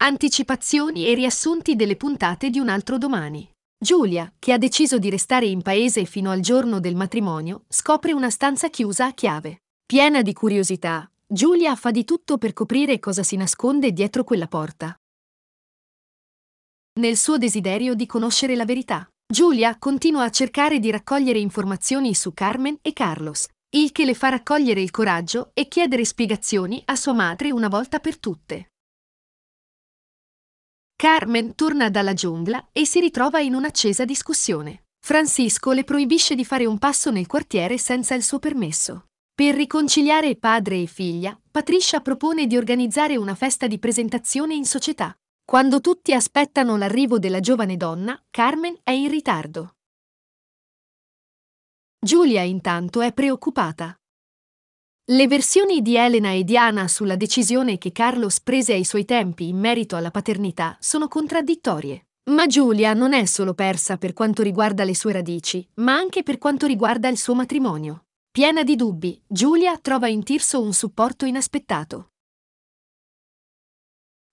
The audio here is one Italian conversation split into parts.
Anticipazioni e riassunti delle puntate di un altro domani. Giulia, che ha deciso di restare in paese fino al giorno del matrimonio, scopre una stanza chiusa a chiave. Piena di curiosità, Giulia fa di tutto per coprire cosa si nasconde dietro quella porta. Nel suo desiderio di conoscere la verità, Giulia continua a cercare di raccogliere informazioni su Carmen e Carlos, il che le fa raccogliere il coraggio e chiedere spiegazioni a sua madre una volta per tutte. Carmen torna dalla giungla e si ritrova in un'accesa discussione. Francisco le proibisce di fare un passo nel quartiere senza il suo permesso. Per riconciliare padre e figlia, Patricia propone di organizzare una festa di presentazione in società. Quando tutti aspettano l'arrivo della giovane donna, Carmen è in ritardo. Giulia intanto è preoccupata. Le versioni di Elena e Diana sulla decisione che Carlos prese ai suoi tempi in merito alla paternità sono contraddittorie. Ma Giulia non è solo persa per quanto riguarda le sue radici, ma anche per quanto riguarda il suo matrimonio. Piena di dubbi, Giulia trova in Tirso un supporto inaspettato.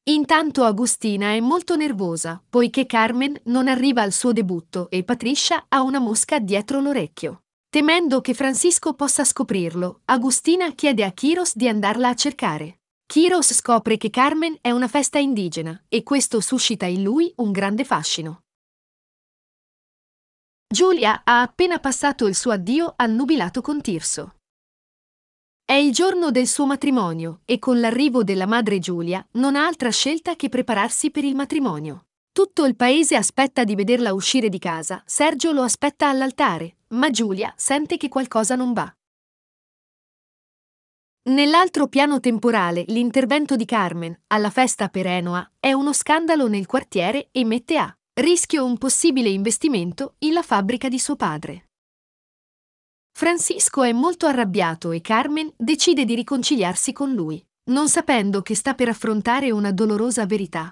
Intanto Agustina è molto nervosa, poiché Carmen non arriva al suo debutto e Patricia ha una mosca dietro l'orecchio. Temendo che Francisco possa scoprirlo, Agustina chiede a Kiros di andarla a cercare. Kiros scopre che Carmen è una festa indigena e questo suscita in lui un grande fascino. Giulia ha appena passato il suo addio annubilato con Tirso. È il giorno del suo matrimonio e con l'arrivo della madre Giulia non ha altra scelta che prepararsi per il matrimonio. Tutto il paese aspetta di vederla uscire di casa, Sergio lo aspetta all'altare, ma Giulia sente che qualcosa non va. Nell'altro piano temporale, l'intervento di Carmen, alla festa per Enoa, è uno scandalo nel quartiere e mette a rischio un possibile investimento in la fabbrica di suo padre. Francisco è molto arrabbiato e Carmen decide di riconciliarsi con lui, non sapendo che sta per affrontare una dolorosa verità.